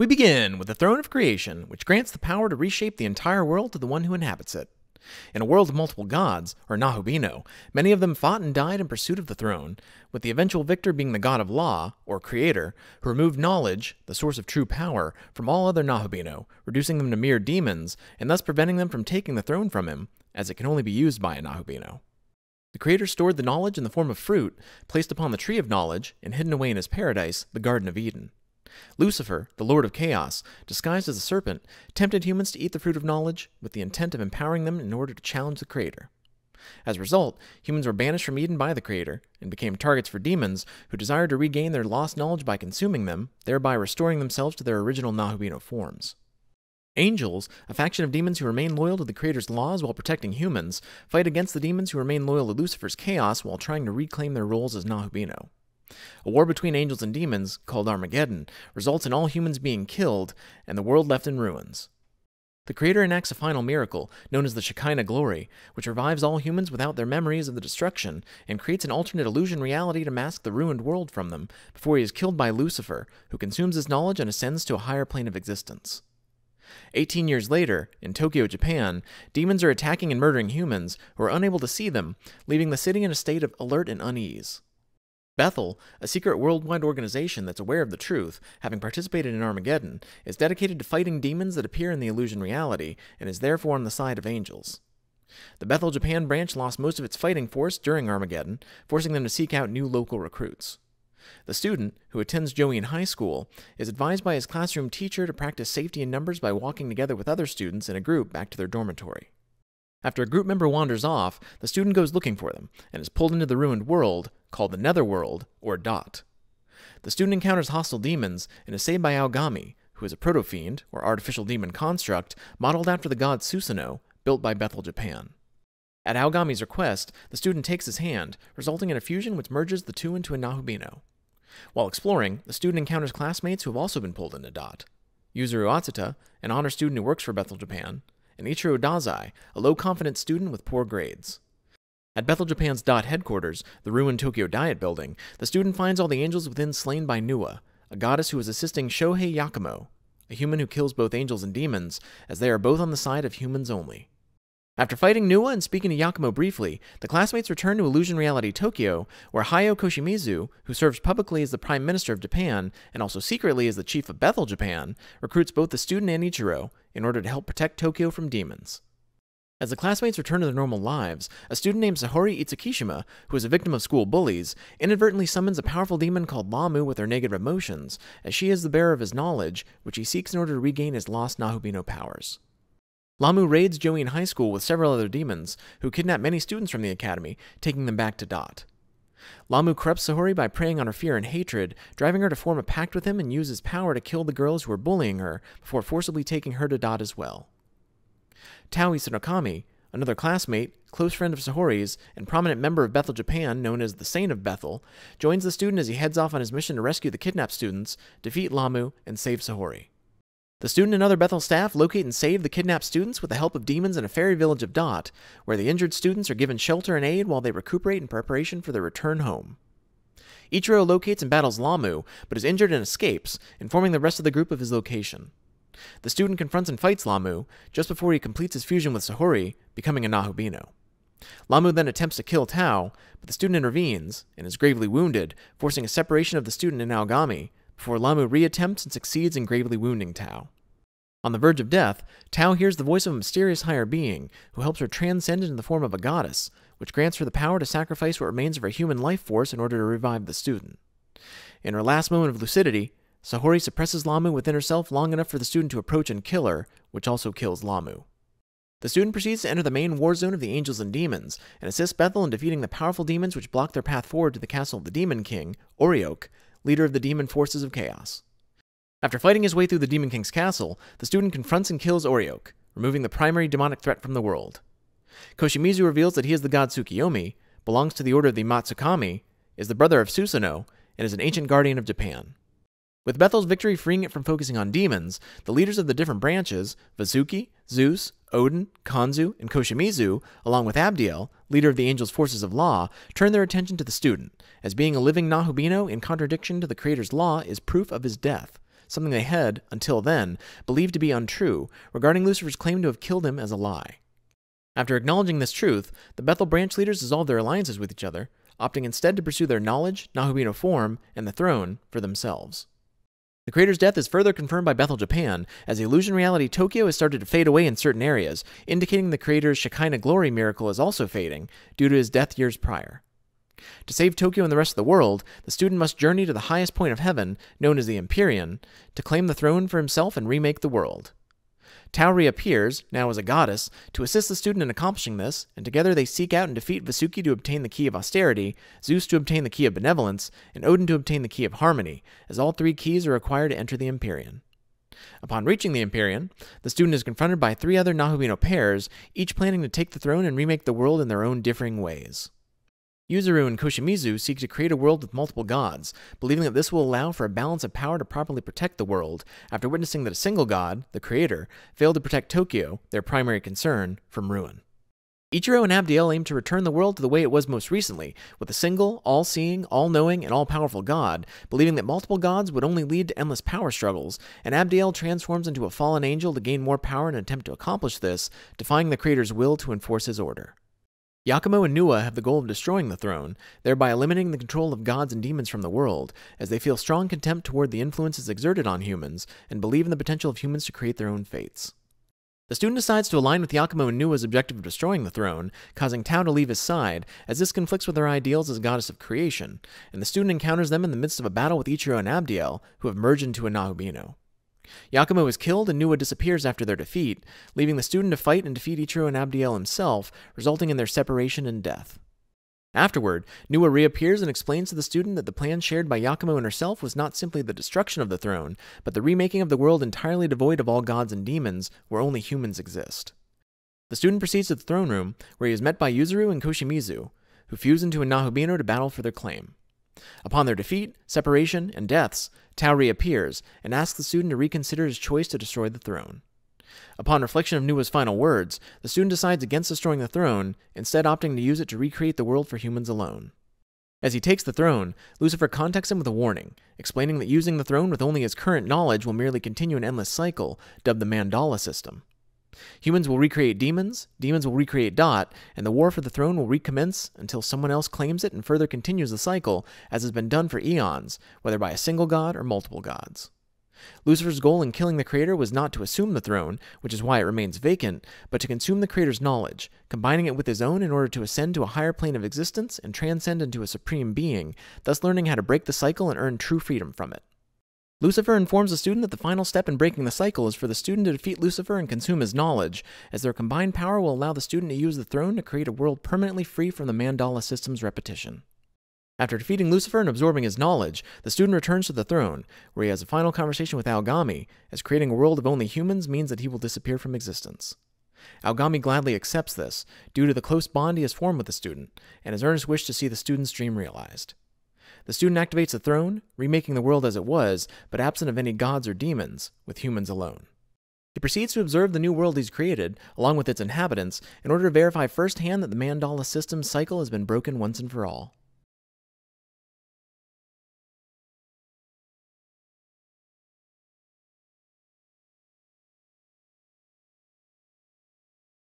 We begin with the throne of creation, which grants the power to reshape the entire world to the one who inhabits it. In a world of multiple gods, or Nahubino, many of them fought and died in pursuit of the throne, with the eventual victor being the god of law, or creator, who removed knowledge, the source of true power, from all other Nahubino, reducing them to mere demons, and thus preventing them from taking the throne from him, as it can only be used by a Nahubino. The Creator stored the knowledge in the form of fruit, placed upon the tree of knowledge, and hidden away in his paradise, the Garden of Eden. Lucifer, the lord of chaos, disguised as a serpent, tempted humans to eat the fruit of knowledge with the intent of empowering them in order to challenge the Creator. As a result, humans were banished from Eden by the Creator and became targets for demons who desired to regain their lost knowledge by consuming them, thereby restoring themselves to their original Nahubino forms. Angels, a faction of demons who remain loyal to the Creator's laws while protecting humans, fight against the demons who remain loyal to Lucifer's chaos while trying to reclaim their roles as Nahubino. A war between angels and demons, called Armageddon, results in all humans being killed and the world left in ruins. The Creator enacts a final miracle, known as the Shekinah glory, which revives all humans without their memories of the destruction and creates an alternate illusion reality to mask the ruined world from them before he is killed by Lucifer, who consumes his knowledge and ascends to a higher plane of existence. 18 years later, in Tokyo, Japan, demons are attacking and murdering humans who are unable to see them, leaving the city in a state of alert and unease. Bethel, a secret worldwide organization that's aware of the truth, having participated in Armageddon, is dedicated to fighting demons that appear in the illusion reality, and is therefore on the side of angels. The Bethel Japan branch lost most of its fighting force during Armageddon, forcing them to seek out new local recruits. The student, who attends Joey in high school, is advised by his classroom teacher to practice safety in numbers by walking together with other students in a group back to their dormitory. After a group member wanders off, the student goes looking for them and is pulled into the ruined world, called the Netherworld, or Dot. The student encounters hostile demons and is saved by Aogami, who is a proto-fiend, or artificial demon construct, modeled after the god Susanoo, built by Bethel, Japan. At Aogami's request, the student takes his hand, resulting in a fusion which merges the two into a Nahubino. While exploring, the student encounters classmates who have also been pulled into Dot. Yuzuru Atsuta, an honor student who works for Bethel, Japan, and Ichiro Dazai, a low confidence student with poor grades. At Bethel Japan's DOT headquarters, the ruined Tokyo Diet building, the student finds all the angels within slain by Nua, a goddess who is assisting Shohei Yakumo, a human who kills both angels and demons, as they are both on the side of humans only. After fighting Nua and speaking to Yakumo briefly, the classmates return to Illusion Reality Tokyo, where Hayo Koshimizu, who serves publicly as the Prime Minister of Japan and also secretly as the Chief of Bethel Japan, recruits both the student and Ichiro, in order to help protect Tokyo from demons. As the classmates return to their normal lives, a student named Sahori Itsukishima, who is a victim of school bullies, inadvertently summons a powerful demon called Lamu with her negative emotions, as she is the bearer of his knowledge, which he seeks in order to regain his lost Nahubino powers. Lamu raids Joey in high school with several other demons, who kidnap many students from the academy, taking them back to Dot. Lamu corrupts Sahori by preying on her fear and hatred, driving her to form a pact with him and use his power to kill the girls who are bullying her before forcibly taking her to Dot as well. Tao Isunokami, another classmate, close friend of Sahori's, and prominent member of Bethel Japan, known as the Saint of Bethel, joins the student as he heads off on his mission to rescue the kidnapped students, defeat Lamu, and save Sahori. The student and other Bethel staff locate and save the kidnapped students with the help of demons in a fairy village of Dot, where the injured students are given shelter and aid while they recuperate in preparation for their return home. Ichiro locates and battles Lamu, but is injured and escapes, informing the rest of the group of his location. The student confronts and fights Lamu just before he completes his fusion with Sahori, becoming a Nahubino. Lamu then attempts to kill Tao, but the student intervenes and is gravely wounded, forcing a separation of the student and Aogami, before Lamu reattempts and succeeds in gravely wounding Tao. On the verge of death, Tao hears the voice of a mysterious higher being who helps her transcend into the form of a goddess, which grants her the power to sacrifice what remains of her human life force in order to revive the student. In her last moment of lucidity, Sahori suppresses Lamu within herself long enough for the student to approach and kill her, which also kills Lamu. The student proceeds to enter the main war zone of the angels and demons, and assists Bethel in defeating the powerful demons which block their path forward to the castle of the Demon King, Oriok leader of the demon forces of chaos. After fighting his way through the Demon King's castle, the student confronts and kills Oriok, removing the primary demonic threat from the world. Koshimizu reveals that he is the god Tsukiyomi, belongs to the order of the Matsukami, is the brother of Susanoo, and is an ancient guardian of Japan. With Bethel's victory freeing it from focusing on demons, the leaders of the different branches, Vasuki, Zeus, Odin, Kanzu, and Koshimizu, along with Abdiel, leader of the angels' forces of law, turn their attention to the student, as being a living Nahubino in contradiction to the Creator's law is proof of his death, something they had, until then, believed to be untrue, regarding Lucifer's claim to have killed him as a lie. After acknowledging this truth, the Bethel branch leaders dissolved their alliances with each other, opting instead to pursue their knowledge, Nahubino form, and the throne for themselves. The creator's death is further confirmed by Bethel, Japan, as illusion reality Tokyo has started to fade away in certain areas, indicating the creator's Shekinah glory miracle is also fading, due to his death years prior. To save Tokyo and the rest of the world, the student must journey to the highest point of heaven, known as the Empyrean, to claim the throne for himself and remake the world. Tauri appears, now as a goddess, to assist the student in accomplishing this, and together they seek out and defeat Vasuki to obtain the key of austerity, Zeus to obtain the key of benevolence, and Odin to obtain the key of harmony, as all three keys are required to enter the Empyrean. Upon reaching the Empyrean, the student is confronted by three other Nahubino pairs, each planning to take the throne and remake the world in their own differing ways. Yuzuru and Koshimizu seek to create a world with multiple gods, believing that this will allow for a balance of power to properly protect the world, after witnessing that a single god, the creator, failed to protect Tokyo, their primary concern, from ruin. Ichiro and Abdiel aim to return the world to the way it was most recently, with a single, all seeing, all knowing, and all powerful god, believing that multiple gods would only lead to endless power struggles, and Abdiel transforms into a fallen angel to gain more power in an attempt to accomplish this, defying the creator's will to enforce his order. Yakumo and Nua have the goal of destroying the throne, thereby eliminating the control of gods and demons from the world, as they feel strong contempt toward the influences exerted on humans, and believe in the potential of humans to create their own fates. The student decides to align with Yakumo and Nua's objective of destroying the throne, causing Tao to leave his side, as this conflicts with her ideals as goddess of creation, and the student encounters them in the midst of a battle with Ichiro and Abdiel, who have merged into a Nahubino. Yakumo is killed and Nuwa disappears after their defeat, leaving the student to fight and defeat Ichiro and Abdiel himself, resulting in their separation and death. Afterward, Nuwa reappears and explains to the student that the plan shared by Yakumo and herself was not simply the destruction of the throne, but the remaking of the world entirely devoid of all gods and demons, where only humans exist. The student proceeds to the throne room, where he is met by Yuzuru and Koshimizu, who fuse into a Nahubino to battle for their claim. Upon their defeat, separation, and deaths, Tao reappears and asks the student to reconsider his choice to destroy the throne. Upon reflection of Nua's final words, the student decides against destroying the throne, instead opting to use it to recreate the world for humans alone. As he takes the throne, Lucifer contacts him with a warning, explaining that using the throne with only his current knowledge will merely continue an endless cycle, dubbed the Mandala system. Humans will recreate demons, demons will recreate Dot, and the War for the Throne will recommence until someone else claims it and further continues the cycle, as has been done for eons, whether by a single god or multiple gods. Lucifer's goal in killing the Creator was not to assume the throne, which is why it remains vacant, but to consume the Creator's knowledge, combining it with his own in order to ascend to a higher plane of existence and transcend into a supreme being, thus learning how to break the cycle and earn true freedom from it. Lucifer informs the student that the final step in breaking the cycle is for the student to defeat Lucifer and consume his knowledge, as their combined power will allow the student to use the throne to create a world permanently free from the mandala system's repetition. After defeating Lucifer and absorbing his knowledge, the student returns to the throne, where he has a final conversation with Algami, as creating a world of only humans means that he will disappear from existence. Algami gladly accepts this, due to the close bond he has formed with the student, and his earnest wish to see the student's dream realized. The student activates the throne, remaking the world as it was, but absent of any gods or demons, with humans alone. He proceeds to observe the new world he's created, along with its inhabitants, in order to verify firsthand that the Mandala system's cycle has been broken once and for all.